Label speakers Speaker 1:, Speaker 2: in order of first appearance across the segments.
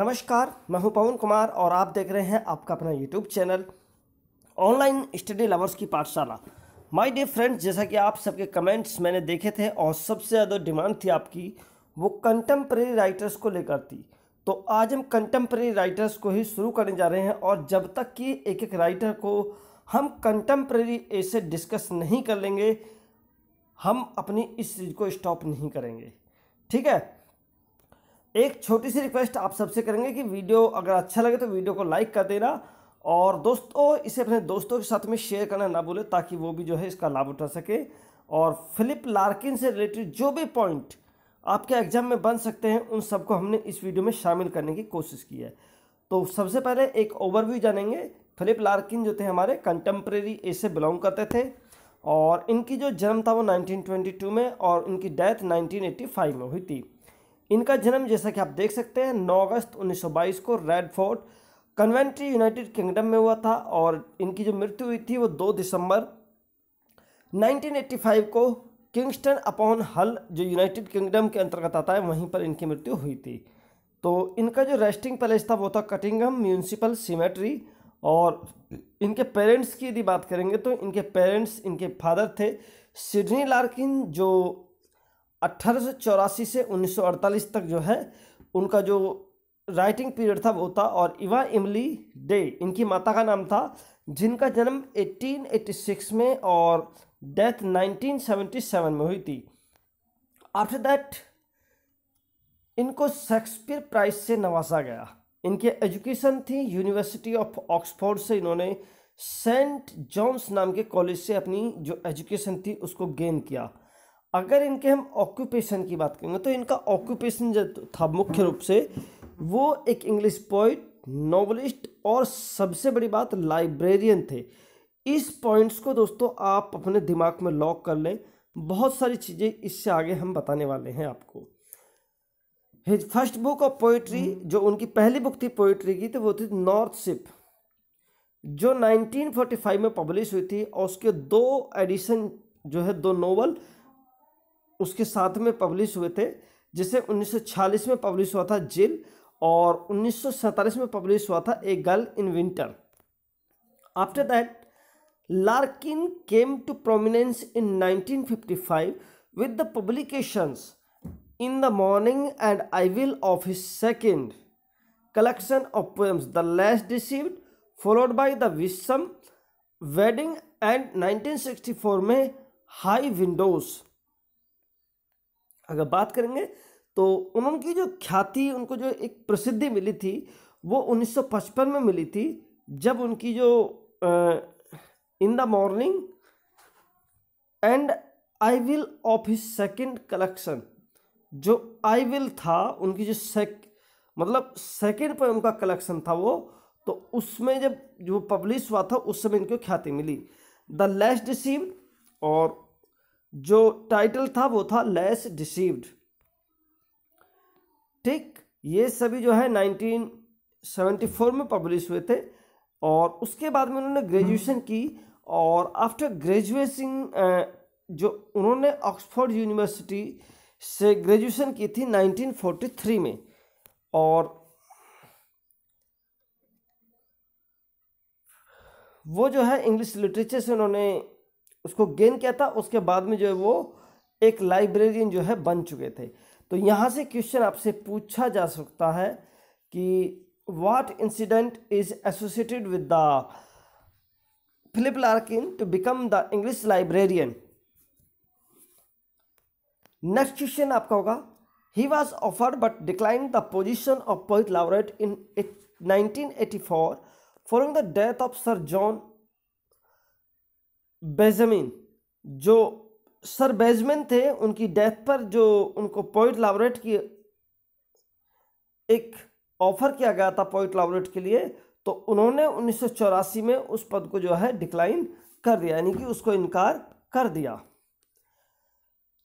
Speaker 1: नमस्कार मैं हूं पवन कुमार और आप देख रहे हैं आपका अपना YouTube channel online study lovers की पाठशाला माय डियर फ्रेंड्स जैसा कि आप सबके कमेंट्स मैंने देखे थे और सबसे ज़्यादा डिमांड थी आपकी वो कंटेम्प्रेरी राइटर्स को लेकर थी तो आज हम कंटेम्प्रेरी राइटर्स को ही शुरू करने जा रहे हैं और जब तक कि एक एक राइटर को हम कंटेम्प्रेरी ऐसे डिस्कस नहीं कर लेंगे हम अपनी इस चीज़ को स्टॉप नहीं करेंगे ठीक है एक छोटी सी रिक्वेस्ट आप सबसे करेंगे कि वीडियो अगर अच्छा लगे तो वीडियो को लाइक कर देना और दोस्तों इसे अपने दोस्तों के साथ में शेयर करना ना भूलें ताकि वो भी जो है इसका लाभ उठा सके और फिलिप लार्किन से रिलेटेड जो भी पॉइंट आपके एग्जाम में बन सकते हैं उन सबको हमने इस वीडियो में शामिल करने की कोशिश की है तो सबसे पहले एक ओवरव्यू जानेंगे फिलिप लार्किन जो थे हमारे कंटेम्प्रेरी ए से बिलोंग करते थे और इनकी जो जन्म था वो 1922 में और इनकी डेथ 1985 में हुई थी इनका जन्म जैसा कि आप देख सकते हैं 9 अगस्त 1922 को red fort Coventry United Kingdom में हुआ था और इनकी जो मृत्यु हुई थी वो 2 दिसंबर 1985 को किंगस्टन अपॉन हल जो यूनाइटेड किंगडम के अंतर्गत आता है वहीं पर इनकी मृत्यु हुई थी तो इनका जो रेस्टिंग पैलेस था वो था कटिंगम म्यूनसिपल सीमेट्री और इनके पेरेंट्स की यदि बात करेंगे तो इनके पेरेंट्स इनके फादर थे सिडनी लार्किन जो अट्ठारह से उन्नीस तक जो है उनका जो राइटिंग पीरियड था वो था और इवा इमली डे इनकी माता का नाम था जिनका जन्म 1886 में और डेथ 1977 में हुई थी आफ्टर दैट इनको शेक्सपियर प्राइज से नवाजा गया इनके एजुकेशन थी यूनिवर्सिटी ऑफ ऑक्सफोर्ड से इन्होंने सेंट जॉन्स नाम के कॉलेज से अपनी जो एजुकेशन थी उसको गेन किया अगर इनके हम ऑक्यूपेशन की बात करेंगे तो इनका ऑक्यूपेशन जो था मुख्य रूप से वो एक इंग्लिश पोइट नॉवलिस्ट और सबसे बड़ी बात लाइब्रेरियन थे इस पॉइंट्स को दोस्तों आप अपने दिमाग में लॉक कर लें बहुत सारी चीज़ें इससे आगे हम बताने वाले हैं आपको his first book of poetry जो उनकी पहली बुक थी पोइट्री की तो वो थी नॉर्थ सिप जो 1945 में पब्लिश हुई थी और उसके दो एडिशन जो है दो नोवल उसके साथ में पब्लिश हुए थे जिसे 1946 में पब्लिश हुआ था जिल और उन्नीस में पब्लिश हुआ था a girl in winter after that Larkin came to prominence in 1955 with the publications in the morning and I will of his second collection of poems the least received followed by the Whitsun wedding and 1964 में high Windows अगर बात करेंगे तो उनकी जो ख्याति उनको जो एक प्रसिद्धि मिली थी वो 1955 में मिली थी जब उनकी जो in the morning and I will of his second collection जो आई विल था उनकी जो सेक मतलब सेकेंड पर उनका कलेक्शन था वो तो उसमें जब जो पब्लिश हुआ था उस समय इनको ख्याति मिली द लेस्ट सीम और जो टाइटल था वो था लेस डिसीव्ड ठीक ये सभी जो है 1974 में पब्लिश हुए थे और उसके बाद में उन्होंने ग्रेजुएशन की और आफ्टर ग्रेजुएशन जो उन्होंने ऑक्सफोर्ड यूनिवर्सिटी से ग्रेजुएशन की थी 1943 में और वो जो है इंग्लिश लिटरेचर से उन्होंने उसको गेन किया था उसके बाद में जो है वो एक लाइब्रेरियन जो है बन चुके थे तो यहाँ से क्वेश्चन आपसे पूछा जा सकता है कि what incident is associated with the Philip Larkin to become the English librarian next question आपका होगा he was offered but decline the position of poet laureate in four following the death of sir John Betjeman जो sir बेजमिन थे उनकी death पर जो उनको poet लावरेट की एक ऑफर किया गया था पॉइंट लावरेट के लिए तो उन्होंने उन्नीस में उस पद को जो है डिक्लाइन कर दिया यानी कि उसको इनकार कर दिया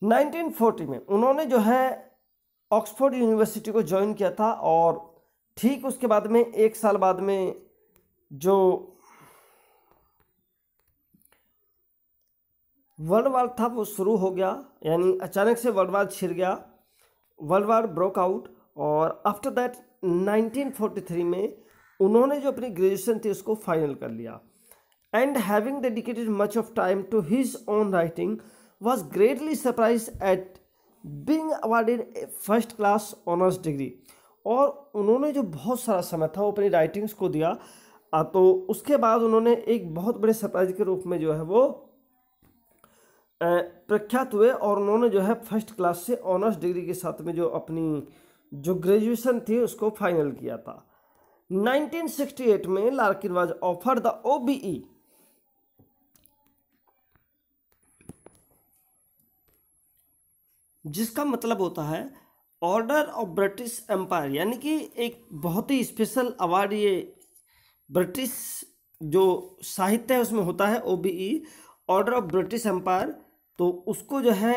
Speaker 1: 1940 में उन्होंने जो है ऑक्सफोर्ड यूनिवर्सिटी को ज्वाइन किया था और ठीक उसके बाद में एक साल बाद में जो वर्ल्ड वार था वो शुरू हो गया यानी अचानक से वर्ल्ड वार छिड़ गया वर्ल्ड वार ब्रोक आउट और आफ्टर दैट 1943 में उन्होंने जो अपनी ग्रेजुएशन थी उसको फाइनल कर लिया and having dedicated much of time to his own writing was greatly surprise at being awarded first class honours degree और उन्होंने जो बहुत सारा समय था वो अपनी राइटिंग्स को दिया तो उसके बाद उन्होंने एक बहुत बड़े सरप्राइज के रूप में जो है वो प्रख्यात हुए और उन्होंने जो है फर्स्ट क्लास से ऑनर्स डिग्री के साथ में जो अपनी जो ग्रेजुएशन थी उसको फाइनल किया था 1968 में Larkin was offer the OBE e। जिसका मतलब होता है ऑर्डर ऑफ ब्रिटिश एम्पायर यानी कि एक बहुत ही स्पेशल अवार्ड ये ब्रिटिश जो साहित्य है उसमें होता है O order of British Empire तो उसको जो है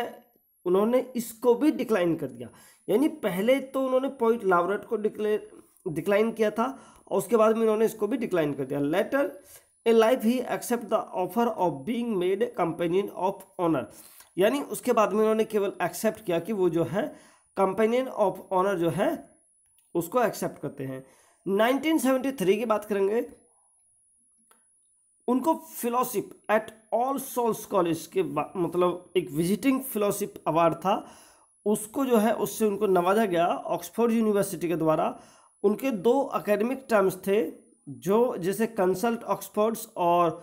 Speaker 1: उन्होंने इसको भी डिक्लाइन कर दिया यानी पहले तो उन्होंने पॉइंट लावरेट को डिक्लेयर डिक्लाइन किया था और उसके बाद में उन्होंने इसको भी डिक्लाइन कर दिया later a life he accept the offer of being made companion of honour यानी उसके बाद में उन्होंने केवल एक्सेप्ट किया कि वो जो है कंपेनियन ऑफ ऑनर जो है उसको एक्सेप्ट करते हैं 1973 की बात करेंगे उनको fellowship at All Souls College के मतलब एक विजिटिंग फिलोसिप अवार्ड था उसको जो है उससे उनको नवाजा गया ऑक्सफोर्ड यूनिवर्सिटी के द्वारा उनके दो अकेडमिक टर्म्स थे जो जैसे कंसल्ट ऑक्सफोर्ड्स और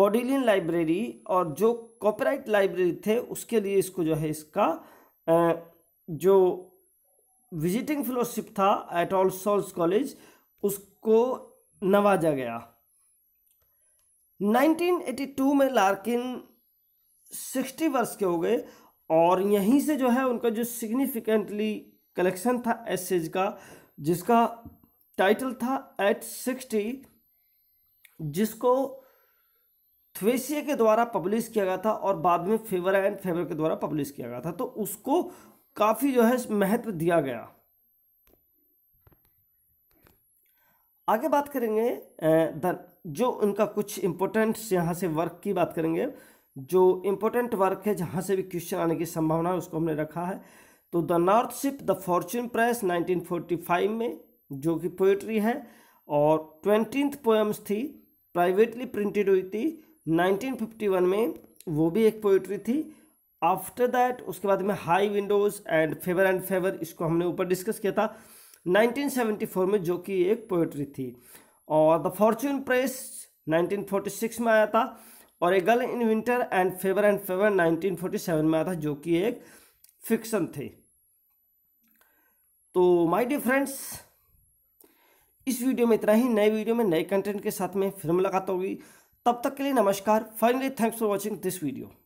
Speaker 1: बॉडीलिन लाइब्रेरी और जो कॉपीराइट लाइब्रेरी थे उसके लिए इसको जो है इसका जो विजिटिंग फेलोशिप था एट ऑल सोल्स कॉलेज उसको नवाजा गया 1982 में लार्किन 60 वर्ष के हो गए और यहीं से जो है उनका जो सिग्निफिकेंटली कलेक्शन था एज का जिसका टाइटल था एट सिक्सटी जिसको थ्वेसिया के द्वारा पब्लिश किया गया था और बाद में फेवर एंड फेवर के द्वारा पब्लिश किया गया था तो उसको काफ़ी जो है महत्व दिया गया आगे बात करेंगे द जो उनका कुछ इम्पोर्टेंट्स यहाँ से वर्क की बात करेंगे जो इम्पोर्टेंट वर्क है जहाँ से भी क्वेश्चन आने की संभावना है उसको हमने रखा है तो the North Ship the Fortune Press 1945 में जो कि पोइट्री है और ट्वेंटी पोएम्स थी प्राइवेटली प्रिंटेड हुई थी 1951 में वो भी एक पोइट्री थी आफ्टर दैट उसके बाद में high windows and favour and favour इसको हमने ऊपर डिस्कस किया था 1974 में जो कि एक पोइट्री थी और द फॉर्चून प्रेस 1946 में आया था और a girl in winter and favour and favour 1947 में आया था जो कि एक फिक्शन थे तो माय डियर फ्रेंड्स इस वीडियो में इतना ही नए वीडियो में नए कंटेंट के साथ में फिर लगाता होगी तब तक के लिए नमस्कार finally thanks for watching this video